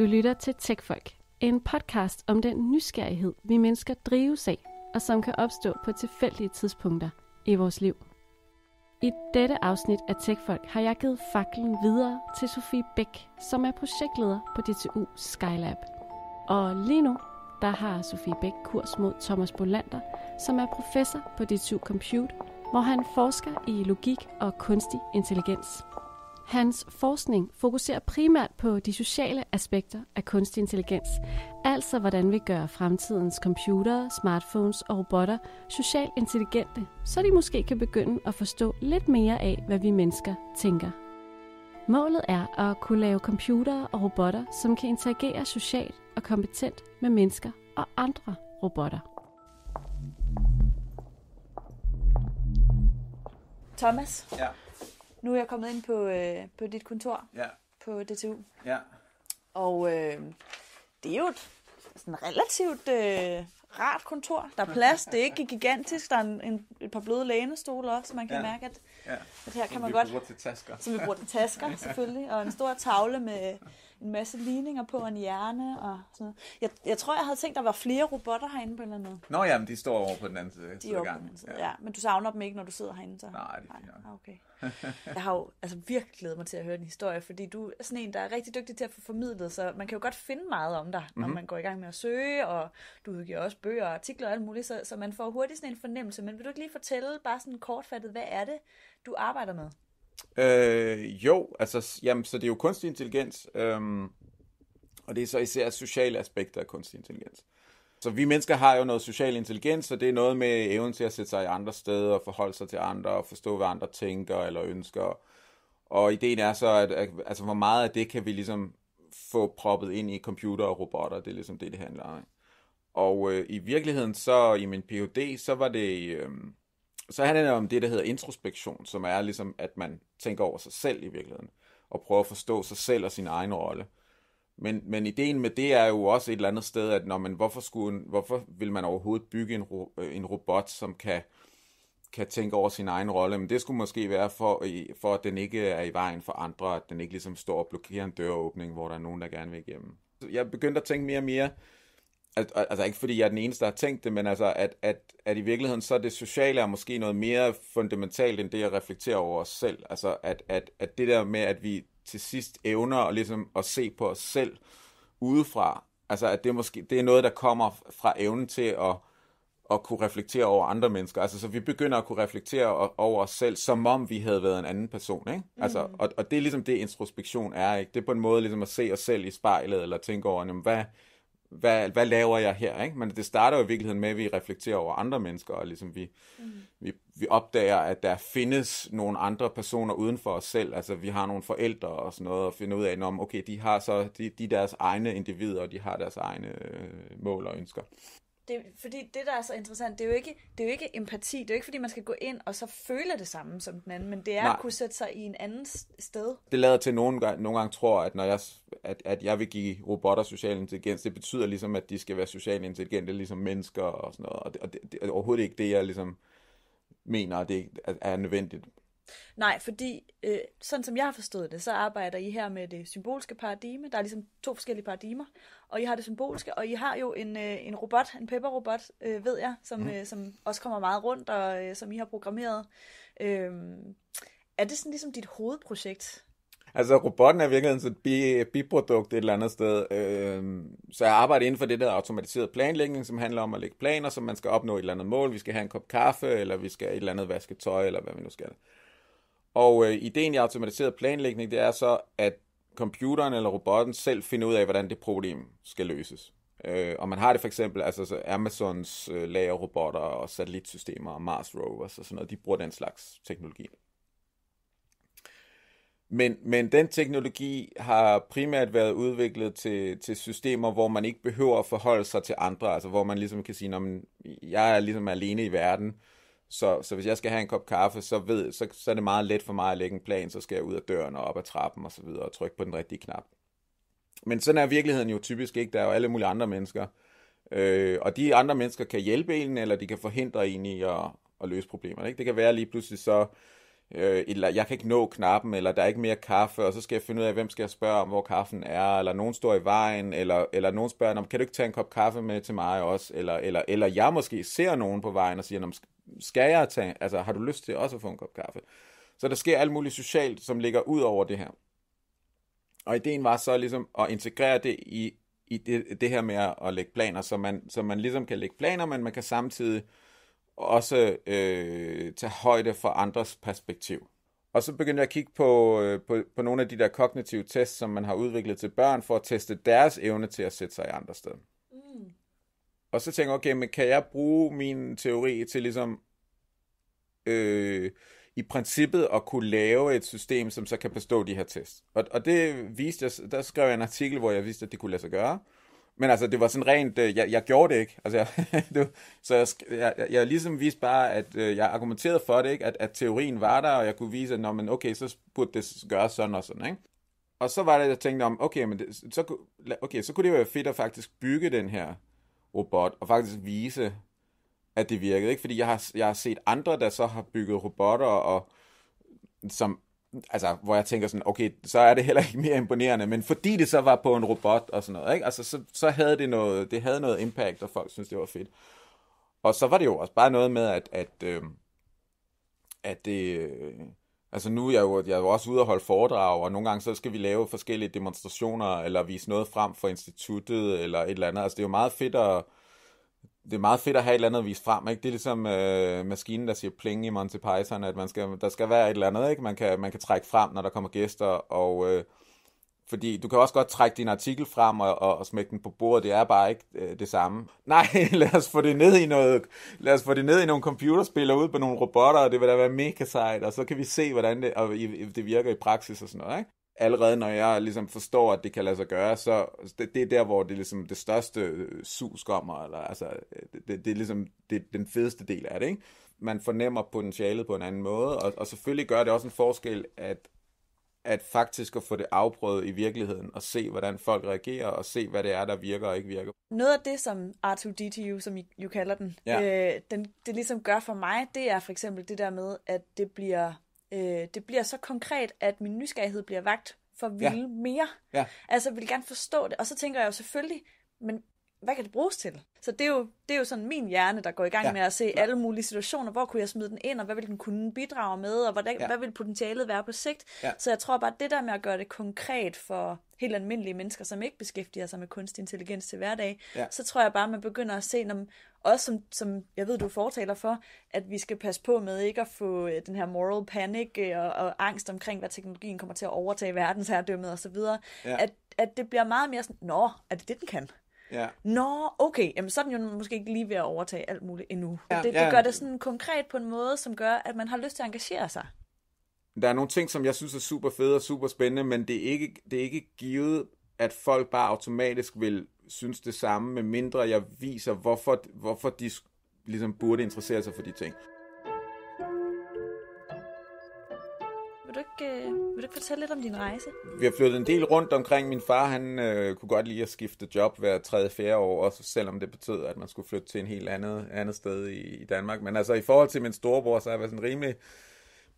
Du lytter til TechFolk, en podcast om den nysgerrighed, vi mennesker drives af, og som kan opstå på tilfældige tidspunkter i vores liv. I dette afsnit af TechFolk har jeg givet faklen videre til Sofie Bæk, som er projektleder på DTU Skylab. Og lige nu, der har Sofie Bæk kurs mod Thomas Bolander, som er professor på DTU Compute, hvor han forsker i logik og kunstig intelligens. Hans forskning fokuserer primært på de sociale aspekter af kunstig intelligens, altså hvordan vi gør fremtidens computere, smartphones og robotter socialt intelligente, så de måske kan begynde at forstå lidt mere af, hvad vi mennesker tænker. Målet er at kunne lave computere og robotter, som kan interagere socialt og kompetent med mennesker og andre robotter. Thomas, ja. Nu er jeg kommet ind på, øh, på dit kontor ja. på DTU. Ja. Og øh, det er jo et sådan relativt øh, rart kontor. Der er plads, det er ikke gigantisk. Der er en, en, et par bløde lænestole også, man kan ja. mærke, at, ja. at her som kan man godt... Som vi bruger til tasker. Som vi bruger til tasker, selvfølgelig. Og en stor tavle med en masse ligninger på en hjerne og sådan noget. Jeg, jeg tror, jeg havde tænkt, der var flere robotter herinde på en eller anden måde. Nå ja, men de står over på den anden side. De er over på den side, ja. ja. Men du savner dem ikke, når du sidder herinde? Så. Nej, det er fint Nej, okay. Jeg har jo altså, virkelig glædet mig til at høre din historie, fordi du er sådan en, der er rigtig dygtig til at få formidlet, så man kan jo godt finde meget om dig, når mm-hmm. man går i gang med at søge, og du udgiver også bøger og artikler og alt muligt, så, så man får hurtigt sådan en fornemmelse. Men vil du ikke lige fortælle, bare sådan kortfattet, hvad er det, du arbejder med? Øh, jo, altså, jamen, så det er jo kunstig intelligens, øhm, og det er så især sociale aspekter af kunstig intelligens. Så vi mennesker har jo noget social intelligens, og det er noget med evnen til at sætte sig i andre steder, og forholde sig til andre, og forstå, hvad andre tænker eller ønsker. Og ideen er så, at, at altså, hvor meget af det kan vi ligesom få proppet ind i computer og robotter, det er ligesom det, det handler om. Og øh, i virkeligheden så, i min PhD, så var det... Øh, så handler det om det, der hedder introspektion, som er ligesom, at man tænker over sig selv i virkeligheden, og prøver at forstå sig selv og sin egen rolle. Men, men ideen med det er jo også et eller andet sted, at når man, hvorfor, skulle, hvorfor vil man overhovedet bygge en, øh, en robot, som kan, kan tænke over sin egen rolle? Men det skulle måske være for, for, at den ikke er i vejen for andre, at den ikke ligesom står og blokerer en døråbning, hvor der er nogen, der gerne vil igennem. Jeg begyndte at tænke mere og mere, at, altså ikke fordi jeg er den eneste, der har tænkt det, men altså, at, at, at i virkeligheden så er det sociale er måske noget mere fundamentalt, end det at reflektere over os selv. Altså at, at, at det der med, at vi til sidst evner at, ligesom, at se på os selv udefra, altså at det, måske, det er noget, der kommer fra evnen til at, at kunne reflektere over andre mennesker. Altså, så vi begynder at kunne reflektere over os selv, som om vi havde været en anden person, ikke? Altså, mm. og, og det er ligesom det, introspektion er, ikke? Det er på en måde ligesom at se os selv i spejlet, eller tænke over, jamen, hvad, hvad, hvad laver jeg her? Ikke? Men det starter jo i virkeligheden med, at vi reflekterer over andre mennesker, og ligesom vi, mm. vi, vi opdager, at der findes nogle andre personer uden for os selv. Altså vi har nogle forældre og sådan noget, og finder ud af, om okay, de har så de, de deres egne individer, og de har deres egne øh, mål og ønsker det, fordi det, der er så interessant, det er, jo ikke, det er jo ikke empati. Det er jo ikke, fordi man skal gå ind og så føle det samme som den anden, men det er Nej. at kunne sætte sig i en anden sted. Det lader til, at nogen, nogle gange tror, at når jeg, at, at jeg vil give robotter social intelligens, det betyder ligesom, at de skal være socialt intelligente, ligesom mennesker og sådan noget. Og det, og det, det er overhovedet ikke det, jeg ligesom mener, at det er, er nødvendigt Nej, fordi øh, sådan som jeg har forstået det, så arbejder I her med det symbolske paradigme. Der er ligesom to forskellige paradigmer, og I har det symbolske, og I har jo en, øh, en robot, en pepperrobot, øh, ved jeg, som, mm. øh, som også kommer meget rundt, og øh, som I har programmeret. Øh, er det sådan ligesom dit hovedprojekt? Altså, robotten er virkelig sådan et biprodukt et eller andet sted. Øh, så jeg arbejder inden for det der automatiseret planlægning, som handler om at lægge planer, som man skal opnå et eller andet mål. Vi skal have en kop kaffe, eller vi skal et eller andet vaske tøj, eller hvad vi nu skal. Øh, og øh, ideen i automatiseret planlægning, det er så, at computeren eller robotten selv finder ud af, hvordan det problem skal løses. Øh, og man har det for eksempel, altså så Amazons øh, lagerrobotter og satellitsystemer og Mars rovers og sådan noget, de bruger den slags teknologi. Men, men den teknologi har primært været udviklet til, til systemer, hvor man ikke behøver at forholde sig til andre, altså hvor man ligesom kan sige, jeg er ligesom alene i verden, øh, så, så hvis jeg skal have en kop kaffe, så, ved, så, så er det meget let for mig at lægge en plan, så skal jeg ud af døren og op ad trappen og så videre og trykke på den rigtige knap. Men sådan er virkeligheden jo typisk ikke. Der er jo alle mulige andre mennesker. Øh, og de andre mennesker kan hjælpe en, eller de kan forhindre en i at, at løse problemerne. Ikke? Det kan være lige pludselig så, øh, eller jeg kan ikke nå knappen, eller der er ikke mere kaffe, og så skal jeg finde ud af, hvem skal jeg spørge om, hvor kaffen er, eller nogen står i vejen, eller, eller nogen spørger, kan du ikke tage en kop kaffe med til mig også, eller, eller, eller jeg måske ser nogen på vejen og siger, skal jeg tage, altså har du lyst til også at få en kop kaffe? Så der sker alt muligt socialt, som ligger ud over det her. Og ideen var så ligesom at integrere det i, i det, det her med at lægge planer, så man, så man ligesom kan lægge planer, men man kan samtidig også øh, tage højde for andres perspektiv. Og så begyndte jeg at kigge på, øh, på, på nogle af de der kognitive tests, som man har udviklet til børn, for at teste deres evne til at sætte sig i andre steder. Og så tænker jeg, okay, men kan jeg bruge min teori til ligesom øh, i princippet at kunne lave et system, som så kan bestå de her tests. Og, og det viste jeg, der skrev jeg en artikel, hvor jeg viste, at det kunne lade sig gøre. Men altså, det var sådan rent, øh, jeg, jeg gjorde det ikke. Altså, jeg, det, så jeg, jeg, jeg ligesom viste bare, at øh, jeg argumenterede for det, ikke? At, at teorien var der, og jeg kunne vise, at når men okay, så burde det gøre sådan og sådan. Ikke? Og så var det, jeg tænkte om, okay, men det, så, okay, så kunne det være fedt at faktisk bygge den her robot, og faktisk vise, at det virkede. Ikke? Fordi jeg har, jeg har set andre, der så har bygget robotter, og som, altså, hvor jeg tænker sådan, okay, så er det heller ikke mere imponerende, men fordi det så var på en robot og sådan noget, ikke? Altså, så, så havde det noget, det havde noget impact, og folk synes det var fedt. Og så var det jo også bare noget med, at, at, øh, at det, Altså nu er jeg, jo, jeg er jo også ude og holde foredrag, og nogle gange så skal vi lave forskellige demonstrationer, eller vise noget frem for instituttet, eller et eller andet. Altså det er jo meget fedt at, det er meget fedt at have et eller andet at vise frem, ikke? Det er ligesom øh, maskinen, der siger pling i Monty Python, at man skal, der skal være et eller andet, ikke? Man kan, man kan trække frem, når der kommer gæster, og... Øh, fordi du kan også godt trække din artikel frem og, og, og smække den på bordet. Det er bare ikke øh, det samme. Nej, lad os få det ned i noget. Lad os få det ned i nogle computerspil og ud på nogle robotter, og det vil da være mega sejt. Og så kan vi se, hvordan det, og i, det virker i praksis og sådan noget. Ikke? Allerede når jeg ligesom forstår, at det kan lade sig gøre, så det, det er der, hvor det, ligesom, det største øh, sus kommer. Eller, altså, det, det, det er ligesom det, den fedeste del af det. Ikke? Man fornemmer potentialet på en anden måde, og, og selvfølgelig gør det også en forskel, at at faktisk at få det afprøvet i virkeligheden, og se, hvordan folk reagerer, og se, hvad det er, der virker og ikke virker. Noget af det, som r 2 d som I jo kalder den, ja. øh, den, det ligesom gør for mig, det er for eksempel det der med, at det bliver, øh, det bliver så konkret, at min nysgerrighed bliver vagt for at ville ja. mere. Ja. Altså, jeg vil gerne forstå det. Og så tænker jeg jo selvfølgelig, men hvad kan det bruges til? Så det er jo, det er jo sådan min hjerne, der går i gang ja. med at se ja. alle mulige situationer. Hvor kunne jeg smide den ind, og hvad vil den kunne bidrage med, og hvordan, ja. hvad vil potentialet være på sigt? Ja. Så jeg tror bare, at det der med at gøre det konkret for helt almindelige mennesker, som ikke beskæftiger sig med kunstig intelligens til hverdag, ja. så tror jeg bare, at man begynder at se, når, også som, som jeg ved, du fortaler for, at vi skal passe på med ikke at få øh, den her moral panic øh, og, og angst omkring, hvad teknologien kommer til at overtage verdensherredømmet osv., ja. at, at det bliver meget mere sådan, nå, er det det, den kan? Ja. Nå, okay, jamen, så er den jo måske ikke lige ved at overtage alt muligt endnu. Ja, det, det ja. gør det sådan konkret på en måde, som gør, at man har lyst til at engagere sig. Der er nogle ting, som jeg synes er super fede og super spændende, men det er ikke, det er ikke givet, at folk bare automatisk vil synes det samme, med mindre jeg viser, hvorfor, hvorfor de ligesom burde interessere sig for de ting. Vil du fortælle lidt om din rejse? Vi har flyttet en del rundt omkring. Min far han øh, kunne godt lide at skifte job hver tredje, fjerde år, også selvom det betød, at man skulle flytte til en helt andet, andet sted i, i Danmark. Men altså i forhold til min storebror, så har jeg været sådan rimelig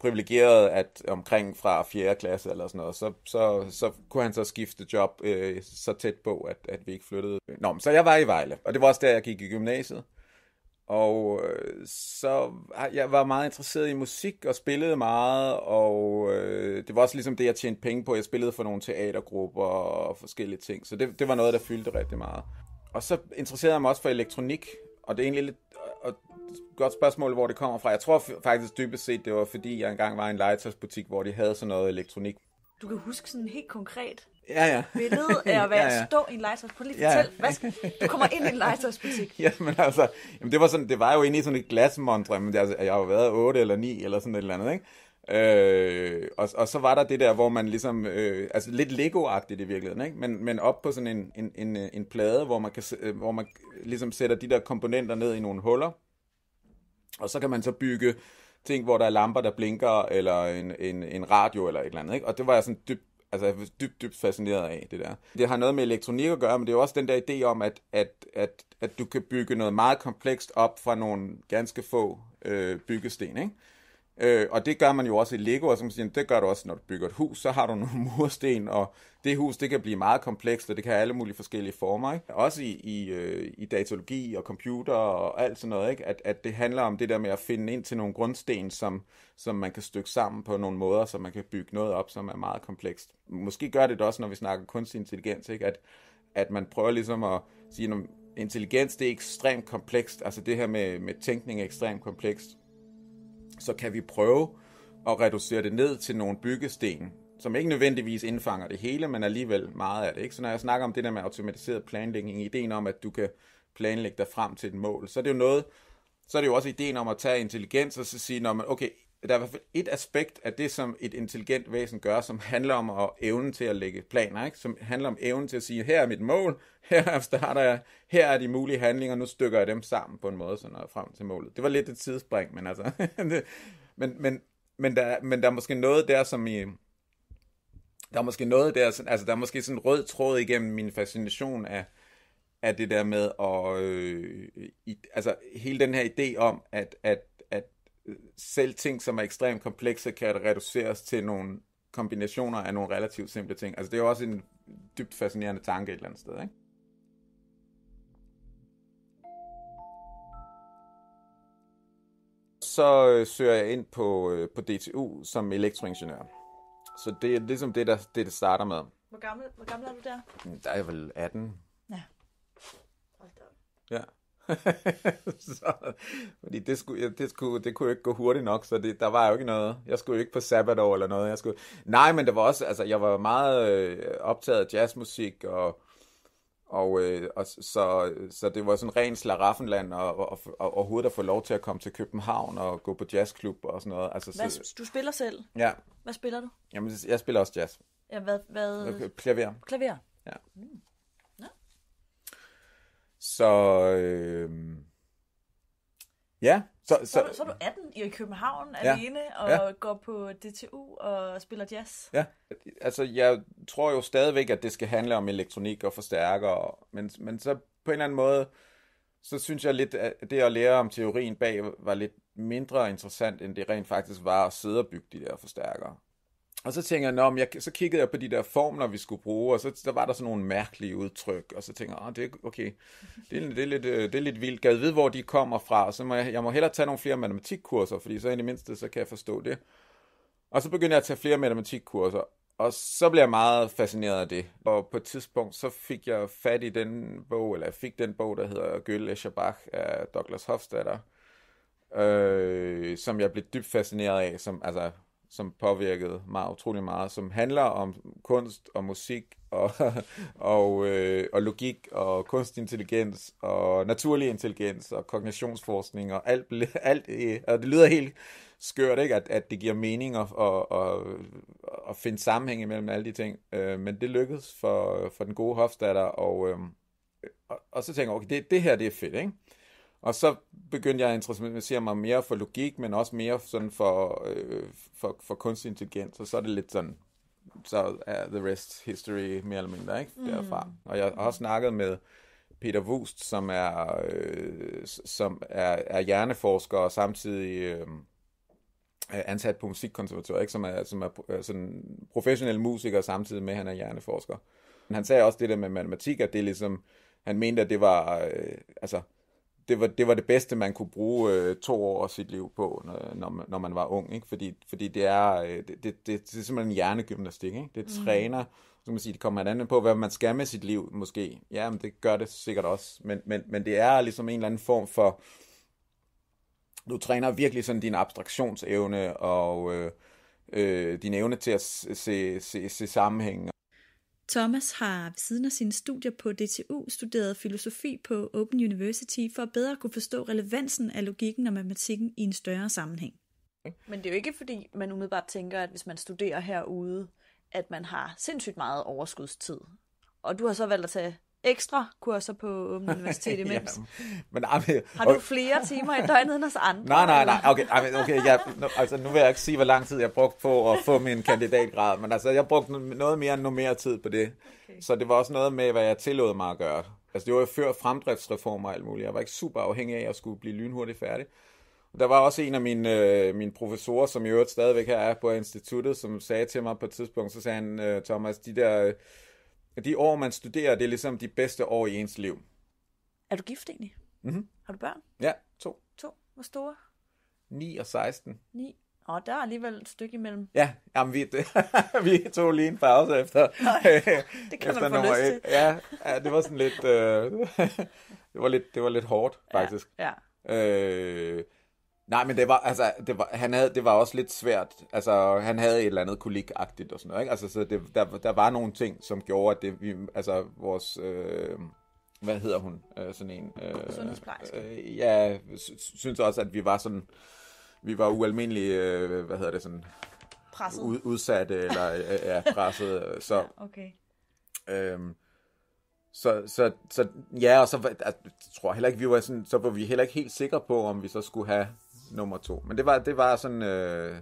privilegeret, at omkring fra 4. klasse eller sådan noget, så, så, så kunne han så skifte job øh, så tæt på, at, at vi ikke flyttede. Nå, men så jeg var i Vejle, og det var også der, jeg gik i gymnasiet. Og øh, så jeg var meget interesseret i musik og spillede meget, og øh, det var også ligesom det, jeg tjente penge på. Jeg spillede for nogle teatergrupper og forskellige ting, så det, det var noget, der fyldte rigtig meget. Og så interesserede jeg mig også for elektronik, og det er egentlig lidt og et godt spørgsmål, hvor det kommer fra. Jeg tror faktisk dybest set, det var fordi, jeg engang var i en legetøjsbutik, hvor de havde sådan noget elektronik du kan huske sådan helt konkret ja, ja. billede af at være ja, ja. stå i en legetøjsbutik. Lige ja, ja. fortæl, du kommer ind i en legetøjsbutik. men altså, jamen det, var sådan, det var jo inde i sådan et glasmontre, men det, altså, jeg har jo været 8 eller 9 eller sådan et eller andet, ikke? Øh, og, og så var der det der, hvor man ligesom, øh, altså lidt Lego-agtigt i virkeligheden, ikke? Men, men op på sådan en, en, en, en plade, hvor man, kan, øh, hvor man ligesom sætter de der komponenter ned i nogle huller, og så kan man så bygge ting, hvor der er lamper, der blinker, eller en, en, en radio, eller et eller andet. Ikke? Og det var jeg sådan dybt altså dybt, dybt fascineret af det der. Det har noget med elektronik at gøre, men det er jo også den der idé om, at, at, at, at du kan bygge noget meget komplekst op fra nogle ganske få øh, byggesten. Ikke? Øh, og det gør man jo også i Lego, og som siger, det gør du også, når du bygger et hus, så har du nogle mursten, og det hus, det kan blive meget komplekst, og det kan have alle mulige forskellige former. Ikke? Også i, i, øh, i datalogi og computer og alt sådan noget, ikke? At, at det handler om det der med at finde ind til nogle grundsten, som, som man kan stykke sammen på nogle måder, så man kan bygge noget op, som er meget komplekst. Måske gør det det også, når vi snakker kunstig intelligens, ikke? At, at man prøver ligesom at sige, at intelligens det er ekstremt komplekst, altså det her med, med tænkning er ekstremt komplekst, så kan vi prøve at reducere det ned til nogle byggesten, som ikke nødvendigvis indfanger det hele, men alligevel meget af det. Ikke? Så når jeg snakker om det der med automatiseret planlægning, ideen om, at du kan planlægge dig frem til et mål, så er det jo noget, så er det jo også ideen om at tage intelligens og så sige, når man, okay, der er i hvert fald et aspekt af det, som et intelligent væsen gør, som handler om at evne til at lægge planer, ikke? som handler om evnen til at sige, her er mit mål, her starter jeg, her er de mulige handlinger, nu stykker jeg dem sammen på en måde, så når jeg frem til målet. Det var lidt et tidsspring, men altså... men, men, men, der, men der er måske noget der, som i... Der er måske noget der, altså der er måske sådan en rød tråd igennem min fascination af, af det der med at... Øh, i, altså hele den her idé om, at, at selv ting, som er ekstremt komplekse, kan reduceres til nogle kombinationer af nogle relativt simple ting. Altså det er jo også en dybt fascinerende tanke et eller andet sted, ikke? Så øh, søger jeg ind på, øh, på DTU som elektroingeniør. Så det er ligesom det, der, det, det starter med. Hvor gammel, hvor gammel er du der? Mm, der er jeg vel 18. Ja. Hold da. Ja. så, fordi det, skulle, det, skulle, det kunne jo ikke gå hurtigt nok, så det, der var jo ikke noget. Jeg skulle jo ikke på sabbatår eller noget. Jeg skulle, nej, men det var også, altså jeg var meget øh, optaget af jazzmusik, og, og, øh, og så, så det var sådan ren slaraffenland, og, og, og, og overhovedet at få lov til at komme til København og gå på jazzklub og sådan noget. Altså, hvad, så, du spiller selv? Ja. Hvad spiller du? Jamen, jeg spiller også jazz. Ja, hvad? hvad... Klaver. Klaver? Ja. Mm. Så øh, ja. Så, så, så, så er du 18 i København ja, alene og ja. går på DTU og spiller jazz. Ja, altså jeg tror jo stadigvæk, at det skal handle om elektronik og forstærkere, men, men så på en eller anden måde, så synes jeg lidt, at det at lære om teorien bag var lidt mindre interessant, end det rent faktisk var at sidde og bygge de der forstærkere. Og så tænker jeg, Nå, jeg, så kiggede jeg på de der formler, vi skulle bruge, og så der var der sådan nogle mærkelige udtryk, og så tænker jeg, det er, okay, det er, det, er lidt, øh, det er lidt vildt. jeg vide, hvor de kommer fra, og så må jeg, jeg må hellere tage nogle flere matematikkurser, fordi så i det mindste, så kan jeg forstå det. Og så begyndte jeg at tage flere matematikkurser, og så blev jeg meget fascineret af det. Og på et tidspunkt, så fik jeg fat i den bog, eller jeg fik den bog, der hedder Gølle Shabach af Douglas Hofstadter, øh, som jeg blev dybt fascineret af, som, altså, som påvirkede mig utrolig meget, som handler om kunst og musik og, og, øh, og logik og kunstig intelligens og naturlig intelligens og kognitionsforskning og alt, alt øh, og det lyder helt skørt, ikke? At, at det giver mening at, at, at, at finde sammenhæng mellem alle de ting, øh, men det lykkedes for, for den gode hofstatter. og, øh, og, og så tænker jeg, okay, det, det her det er fedt, ikke? Og så begyndte jeg at interessere mig mere for logik, men også mere sådan for, øh, for, for kunstig intelligens, og så er det lidt sådan, så er the rest history mere eller mindre, ikke? Mm. Derfra. Mm. Og jeg har også snakket med Peter Wust, som er, øh, som er, er hjerneforsker og samtidig øh, ansat på musikkonservatoriet, ikke? som er, som er øh, sådan professionel musiker samtidig med, at han er hjerneforsker. Men han sagde også det der med matematik, at det ligesom, han mente, at det var, øh, altså, det var, det var det bedste, man kunne bruge øh, to år af sit liv på, når, når, man, når man var ung. Ikke? Fordi, fordi det, er, øh, det, det, det, det er simpelthen en hjernegymnastik. Ikke? Det mm. træner, så kan man sige, det kommer andet på, hvad man skal med sit liv, måske. Ja, men det gør det sikkert også. Men, men, men det er ligesom en eller anden form for... Du træner virkelig sådan din abstraktionsevne og... Øh, øh, din evne til at se, se, se sammenhæng Thomas har ved siden af sine studier på DTU studeret filosofi på Open University for at bedre kunne forstå relevansen af logikken og matematikken i en større sammenhæng. Men det er jo ikke fordi, man umiddelbart tænker, at hvis man studerer herude, at man har sindssygt meget overskudstid. Og du har så valgt at tage ekstra kurser på Åben Universitet imens. men, ah, men, har du flere timer i døgnet end os andre? Nej, nej, nej. Okay, ah, men, okay ja, nu, altså, nu vil jeg ikke sige, hvor lang tid jeg brugte på at få min kandidatgrad, men altså, jeg brugte noget mere end mere tid på det. Okay. Så det var også noget med, hvad jeg tillod mig at gøre. Altså, det var jo før fremdriftsreformer og alt muligt. Jeg var ikke super afhængig af, at jeg skulle blive lynhurtigt færdig. Der var også en af mine, øh, mine professorer, som i øvrigt stadigvæk her er på instituttet, som sagde til mig på et tidspunkt, så sagde han, øh, Thomas, de der... Øh, de år, man studerer, det er ligesom de bedste år i ens liv. Er du gift egentlig? Mm-hmm. Har du børn? Ja, to. To. Hvor store? 9 og 16. 9. Og der er alligevel et stykke imellem. Ja, jamen, vi, det, vi tog lige en pause efter, Nej, det kan efter man få lyst Til. Ja, ja, det var sådan lidt, øh, det, var lidt, det var lidt hårdt, faktisk. Ja, ja. Øh, Nej, men det var, altså, det var, han havde, det var også lidt svært. Altså, han havde et eller andet kolikagtigt og sådan noget, ikke? Altså, så det, der, der var nogle ting, som gjorde, at det, vi, altså, vores, øh, hvad hedder hun, øh, sådan en? Øh, Sundhedsplejerske. Øh, ja, synes også, at vi var sådan, vi var ualmindelige, øh, hvad hedder det, sådan... Presset. Ud, udsatte, eller øh, øh ja, presset. Øh, så, ja, okay. Øhm, så, så, så ja, og så altså, jeg tror heller ikke, vi var sådan, så var vi heller ikke helt sikre på, om vi så skulle have nummer to. Men det var, det var sådan... Øh,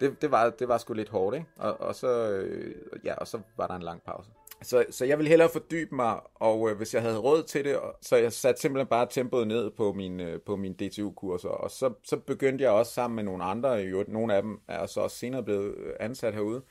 det, det, var, det var sgu lidt hårdt, ikke? Og, og, så, øh, ja, og så var der en lang pause. Så, så jeg ville hellere fordybe mig, og øh, hvis jeg havde råd til det, og, så jeg satte simpelthen bare tempoet ned på min, øh, på min DTU-kurser, og så, så begyndte jeg også sammen med nogle andre, jo, nogle af dem er så også senere blevet ansat herude, øh,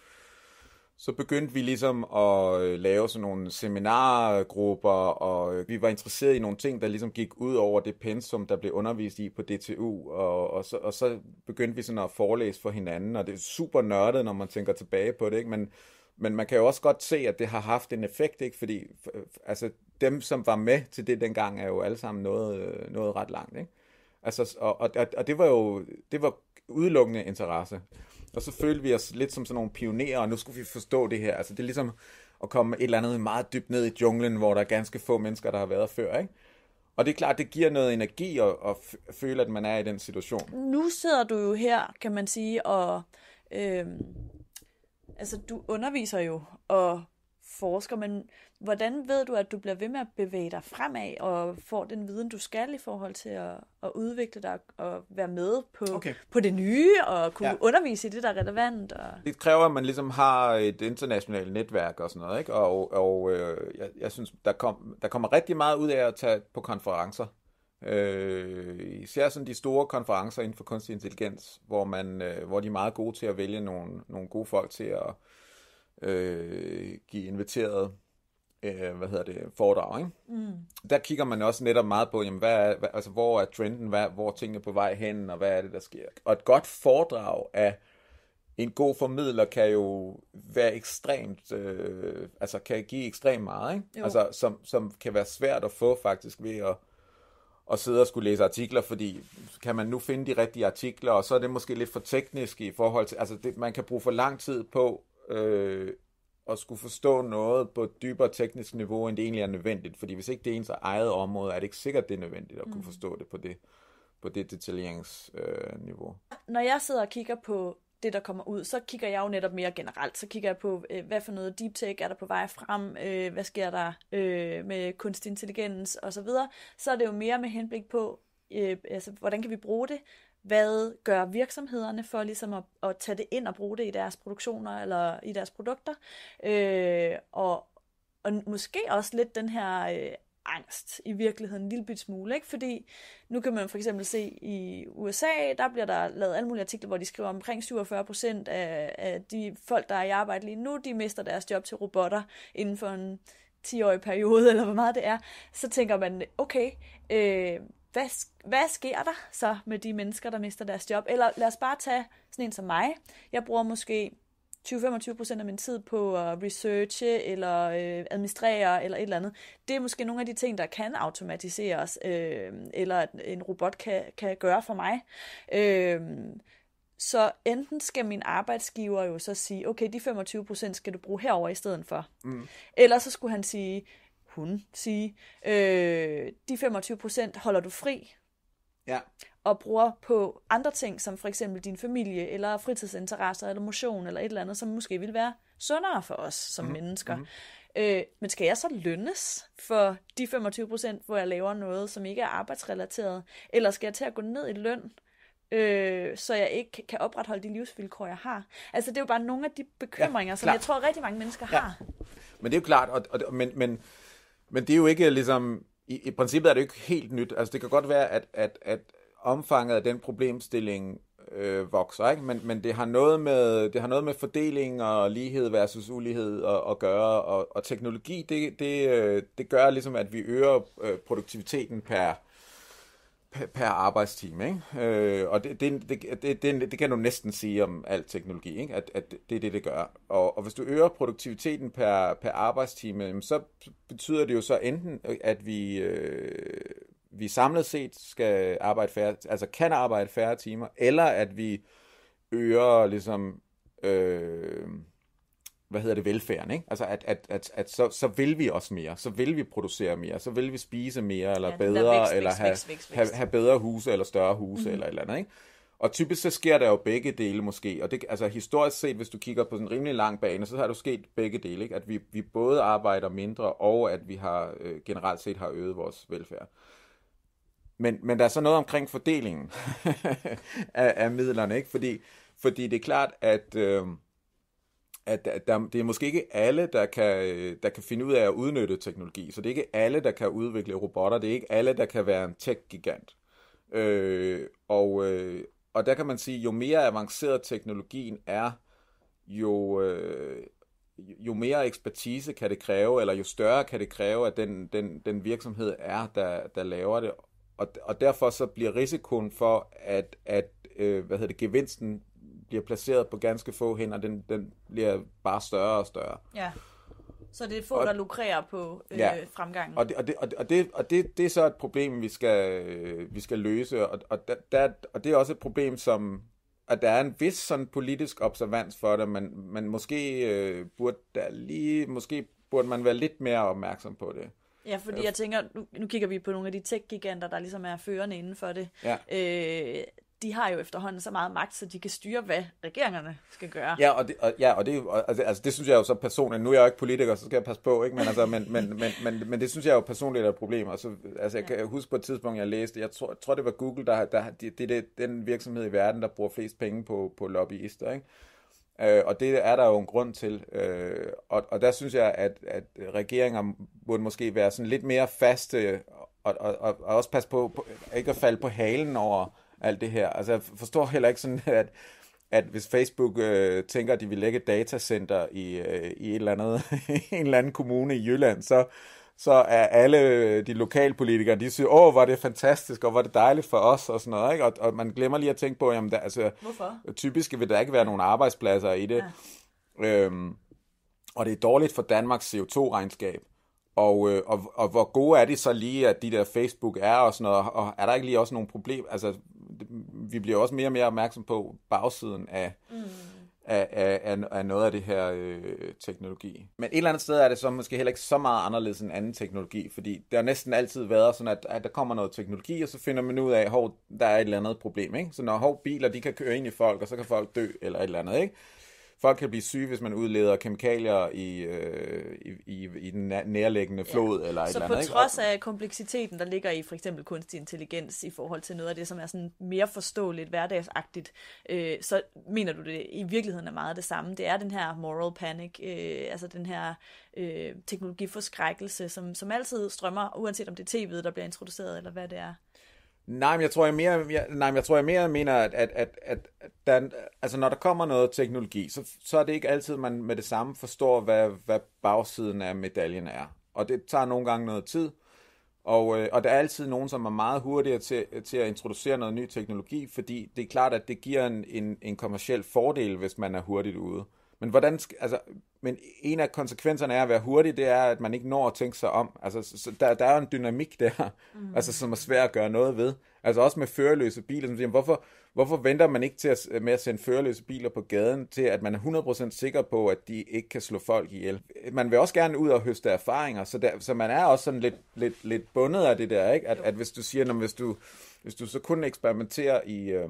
så begyndte vi ligesom at øh, lave sådan nogle seminargrupper, og øh, vi var interesseret i nogle ting, der ligesom gik ud over det pensum, der blev undervist i på DTU, og, og, så, og så begyndte vi sådan at forelæse for hinanden, og det er super nørdet, når man tænker tilbage på det, ikke? Men, men man kan jo også godt se, at det har haft en effekt, ikke? fordi altså, dem, som var med til det dengang, er jo alle sammen noget, øh, noget ret langt. Ikke? Altså, og, og, og det var jo det var udelukkende interesse. Og så følte vi os lidt som sådan nogle pionerer, og nu skulle vi forstå det her. Altså det er ligesom at komme et eller andet meget dybt ned i junglen, hvor der er ganske få mennesker, der har været før, ikke? Og det er klart, det giver noget energi at, at føle, at man er i den situation. Nu sidder du jo her, kan man sige, og øh, altså, du underviser jo, og forsker, men hvordan ved du, at du bliver ved med at bevæge dig fremad og får den viden, du skal i forhold til at, at udvikle dig og være med på, okay. på det nye og kunne ja. undervise i det, der er relevant? Og... Det kræver, at man ligesom har et internationalt netværk og sådan noget, ikke? og, og øh, jeg, jeg synes, der, kom, der kommer rigtig meget ud af at tage på konferencer. Øh, især sådan de store konferencer inden for kunstig intelligens, hvor, man, øh, hvor de er meget gode til at vælge nogle, nogle gode folk til at øh, give inviteret øh, hvad hedder det, foredrag. Ikke? Mm. Der kigger man også netop meget på, jamen, hvad er, hvad, altså, hvor er trenden, hvad, hvor er tingene på vej hen, og hvad er det, der sker. Og et godt foredrag af en god formidler kan jo være ekstremt, øh, altså kan give ekstremt meget, ikke? Altså, som, som kan være svært at få faktisk ved at, at sidde og skulle læse artikler, fordi kan man nu finde de rigtige artikler, og så er det måske lidt for teknisk i forhold til, altså det, man kan bruge for lang tid på øh, at skulle forstå noget på et dybere teknisk niveau, end det egentlig er nødvendigt. Fordi hvis ikke det er ens eget område, er det ikke sikkert, det er nødvendigt at mm. kunne forstå det på det, på det detaljeringsniveau. Øh, Når jeg sidder og kigger på det, der kommer ud, så kigger jeg jo netop mere generelt. Så kigger jeg på, øh, hvad for noget deep tech er der på vej frem, øh, hvad sker der øh, med kunstig intelligens osv. Så, videre. så er det jo mere med henblik på, øh, altså, hvordan kan vi bruge det? Hvad gør virksomhederne for ligesom at, at tage det ind og bruge det i deres produktioner eller i deres produkter? Øh, og, og måske også lidt den her øh, angst i virkeligheden en lille bit smule, ikke? fordi nu kan man for eksempel se i USA, der bliver der lavet alle mulige artikler, hvor de skriver omkring 47 procent af, af de folk, der er i arbejde lige nu, de mister deres job til robotter inden for en 10-årig periode, eller hvor meget det er, så tænker man, okay, øh, hvad, hvad sker der så med de mennesker, der mister deres job? Eller lad os bare tage sådan en som mig. Jeg bruger måske 20-25% af min tid på at researche eller øh, administrere eller et eller andet. Det er måske nogle af de ting, der kan automatiseres, øh, eller at en robot kan, kan gøre for mig. Øh, så enten skal min arbejdsgiver jo så sige, okay, de 25% skal du bruge herover i stedet for. Mm. Eller så skulle han sige, hun sige, øh, de 25 procent holder du fri, ja. og bruger på andre ting, som for eksempel din familie, eller fritidsinteresser, eller motion, eller et eller andet, som måske vil være sundere for os som mm. mennesker. Mm. Øh, men skal jeg så lønnes for de 25 procent, hvor jeg laver noget, som ikke er arbejdsrelateret? Eller skal jeg til at gå ned i løn, øh, så jeg ikke kan opretholde de livsvilkår, jeg har? Altså, det er jo bare nogle af de bekymringer, ja, som jeg tror, rigtig mange mennesker ja. har. Men det er jo klart, og, og, men, men men det er jo ikke ligesom, i, i princippet er det jo ikke helt nyt. Altså det kan godt være, at, at, at omfanget af den problemstilling øh, vokser, ikke? Men, men det, har noget med, det har noget med fordeling og lighed versus ulighed at, at gøre, og, og teknologi, det, det, øh, det gør ligesom, at vi øger øh, produktiviteten per, per, per arbejdstime. Ikke? Øh, og det, det, det, det, det, det kan du næsten sige om al teknologi, ikke? At, at det er det, det gør. Og, og hvis du øger produktiviteten per, per arbejdstime, så betyder det jo så enten, at vi, øh, vi samlet set skal arbejde færre, altså kan arbejde færre timer, eller at vi øger ligesom... Øh, hvad hedder det, velfærden, ikke? Altså, at, at, at, at så, så vil vi også mere, så vil vi producere mere, så vil vi spise mere, eller ja, bedre, vækst, eller vækst, have, vækst, vækst, have, have bedre huse, eller større huse, mm. eller et eller andet, ikke? Og typisk så sker der jo begge dele måske, og det, altså historisk set, hvis du kigger på sådan en rimelig lang bane, så har du sket begge dele, ikke? At vi, vi både arbejder mindre, og at vi har øh, generelt set har øget vores velfærd. Men, men der er så noget omkring fordelingen af, af midlerne, ikke? Fordi, fordi det er klart, at... Øh, at der, det er måske ikke alle, der kan, øh, der kan finde ud af at udnytte teknologi. Så det er ikke alle, der kan udvikle robotter. Det er ikke alle, der kan være en tech-gigant. Øh, og, øh, og der kan man sige, jo mere avanceret teknologien er, jo, øh, jo mere ekspertise kan det kræve, eller jo større kan det kræve, at den, den, den virksomhed er, der, der laver det. Og, og derfor så bliver risikoen for, at, at øh, hvad hedder det, gevinsten bliver placeret på ganske få hænder, den, den bliver bare større og større. Ja. Så det er få, og, der lukrerer på øh, ja. fremgangen. Og, det, og, det, og, det, og, det, og det, det er så et problem, vi skal, vi skal løse, og, og, der, og det er også et problem, som at der er en vis sådan politisk observans for det, men, men måske øh, burde der lige, måske burde man være lidt mere opmærksom på det. Ja, fordi øh. jeg tænker, nu, nu kigger vi på nogle af de tech-giganter, der ligesom er førende inden for det. Ja. Øh, de har jo efterhånden så meget magt, så de kan styre, hvad regeringerne skal gøre. Ja, og det, og, ja, og det, og, altså, altså, det synes jeg jo så personligt, nu er jeg jo ikke politiker, så skal jeg passe på, ikke? Men, altså, men, men, men, men, men det synes jeg jo personligt er et problem. Altså, altså, jeg ja. kan huske på et tidspunkt, jeg læste, jeg tror, jeg tror det var Google, der, der det, det, er den virksomhed i verden, der bruger flest penge på, på lobbyister, ikke? Øh, og det er der jo en grund til. Øh, og, og der synes jeg, at, at regeringer burde måske være sådan lidt mere faste og, og, og, og også passe på, på ikke at falde på halen over alt det her. Altså, jeg forstår heller ikke sådan, at, at hvis Facebook øh, tænker, at de vil lægge et datacenter i, øh, i et eller andet, en eller anden kommune i Jylland, så, så er alle øh, de lokalpolitikere, de siger, åh, hvor det fantastisk, og hvor det dejligt for os, og sådan noget, ikke? Og, og man glemmer lige at tænke på, jamen, der, altså, Hvorfor? typisk vil der ikke være nogen arbejdspladser i det. Ja. Øhm, og det er dårligt for Danmarks CO2-regnskab. Og, øh, og, og hvor gode er det så lige, at de der Facebook er og sådan noget, og er der ikke lige også nogle problemer? Altså, vi bliver også mere og mere opmærksom på bagsiden af, mm. af, af, af, af noget af det her øh, teknologi. Men et eller andet sted er det så måske heller ikke så meget anderledes end anden teknologi, fordi det har næsten altid været sådan, at, at der kommer noget teknologi, og så finder man ud af, at der er et eller andet problem. Ikke? Så når hov, biler de kan køre ind i folk, og så kan folk dø, eller et eller andet, ikke? folk kan blive syge, hvis man udleder kemikalier i, øh, i, i, i den nærliggende flod ja. eller et så eller andet. Så på trods ikke? af kompleksiteten, der ligger i for eksempel kunstig intelligens i forhold til noget af det, som er sådan mere forståeligt, hverdagsagtigt, øh, så mener du det i virkeligheden er meget det samme. Det er den her moral panic, øh, altså den her øh, teknologiforskrækkelse, som, som altid strømmer, uanset om det er tv'et, der bliver introduceret, eller hvad det er. Nej, men jeg tror, jeg mere, jeg, nej, men jeg, tror, jeg mere mener, at, at, at, at der, altså, når der kommer noget teknologi, så, så er det ikke altid, man med det samme forstår, hvad, hvad bagsiden af medaljen er. Og det tager nogle gange noget tid, og, øh, og der er altid nogen, som er meget hurtigere til, til at introducere noget ny teknologi, fordi det er klart, at det giver en, en, en kommersiel fordel, hvis man er hurtigt ude. Øh, men, hvordan, altså, men en af konsekvenserne af at være hurtig, det er, at man ikke når at tænke sig om. Altså, så der, der er jo en dynamik der, mm. altså, som er svært at gøre noget ved. Altså også med førerløse biler. Som siger, hvorfor, hvorfor venter man ikke til at, med at sende førerløse biler på gaden, til at man er 100% sikker på, at de ikke kan slå folk ihjel? Man vil også gerne ud og høste erfaringer, så, der, så man er også sådan lidt, lidt, lidt bundet af det der, ikke? At, at hvis du siger, når, hvis, du, hvis du så kun eksperimenterer i... Øh,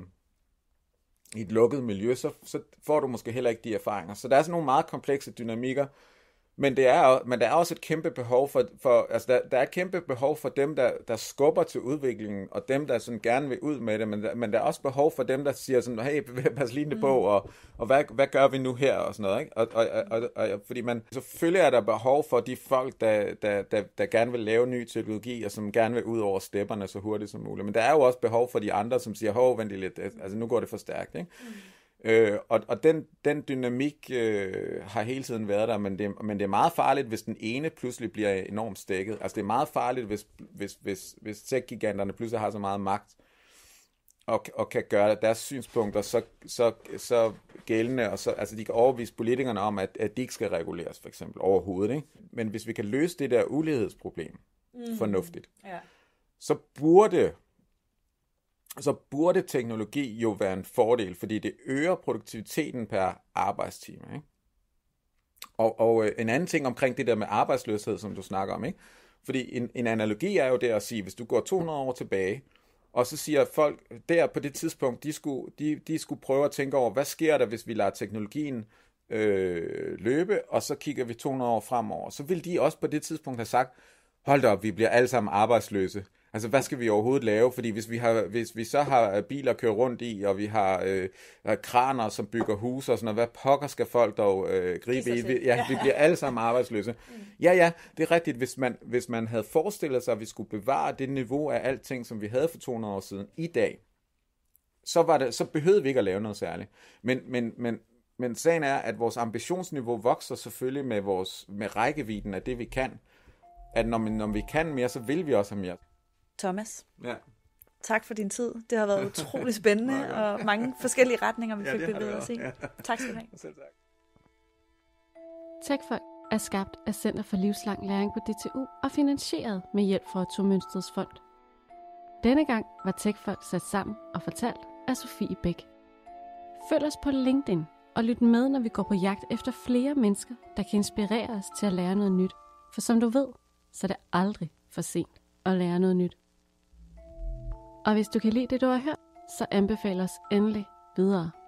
i et lukket miljø, så, så får du måske heller ikke de erfaringer. Så der er sådan nogle meget komplekse dynamikker, men, det er, men der er også et kæmpe behov for, for altså der, der er et kæmpe behov for dem, der, der skubber til udviklingen, og dem, der sådan gerne vil ud med det, men der, men der er også behov for dem, der siger sådan, hey, pas lige det på, mm. og, og hvad, hvad gør vi nu her, og sådan noget, ikke? Og, og, og, og, fordi man, selvfølgelig er der behov for de folk, der, der, der, der gerne vil lave ny teknologi, og som gerne vil ud over stepperne så hurtigt som muligt, men der er jo også behov for de andre, som siger, hov, vent lidt, altså nu går det for stærkt, ikke? Mm. Øh, og og den, den dynamik øh, har hele tiden været der, men det, men det er meget farligt, hvis den ene pludselig bliver enormt stækket. Altså det er meget farligt, hvis, hvis, hvis, hvis tech-giganterne pludselig har så meget magt, og, og kan gøre deres synspunkter så, så, så gældende, og så, altså de kan overbevise politikerne om, at, at de ikke skal reguleres for eksempel overhovedet. Ikke? Men hvis vi kan løse det der ulighedsproblem mm. fornuftigt, ja. så burde så burde teknologi jo være en fordel, fordi det øger produktiviteten per arbejdstime. Ikke? Og, og øh, en anden ting omkring det der med arbejdsløshed, som du snakker om, ikke? fordi en, en analogi er jo det at sige, hvis du går 200 år tilbage, og så siger folk der på det tidspunkt, de skulle, de, de skulle prøve at tænke over, hvad sker der, hvis vi lader teknologien øh, løbe, og så kigger vi 200 år fremover. Så vil de også på det tidspunkt have sagt, hold da op, vi bliver alle sammen arbejdsløse. Altså, hvad skal vi overhovedet lave? Fordi hvis vi, har, hvis vi så har øh, biler at køre rundt i, og vi har øh, øh, kraner, som bygger huse og sådan noget, hvad pokker skal folk dog øh, gribe i? Vi, ja, vi bliver alle sammen arbejdsløse. Mm. Ja, ja, det er rigtigt. Hvis man, hvis man havde forestillet sig, at vi skulle bevare det niveau af alting, som vi havde for 200 år siden i dag, så, var det, så behøvede vi ikke at lave noget særligt. Men, men, men, men sagen er, at vores ambitionsniveau vokser selvfølgelig med, vores, med rækkevidden af det, vi kan. At når, når vi kan mere, så vil vi også have mere. Thomas. Ja. Tak for din tid. Det har været utrolig spændende, og mange forskellige retninger, vi ja, fik bevæget os i. Tak skal du have. Selv tak. Techfolk er skabt af Center for Livslang Læring på DTU og finansieret med hjælp fra Atomønstrets Fond. Denne gang var Techfolk sat sammen og fortalt af Sofie Bæk. Følg os på LinkedIn og lyt med, når vi går på jagt efter flere mennesker, der kan inspirere os til at lære noget nyt. For som du ved, så er det aldrig for sent at lære noget nyt. Og hvis du kan lide det, du har hørt, så anbefale os endelig videre.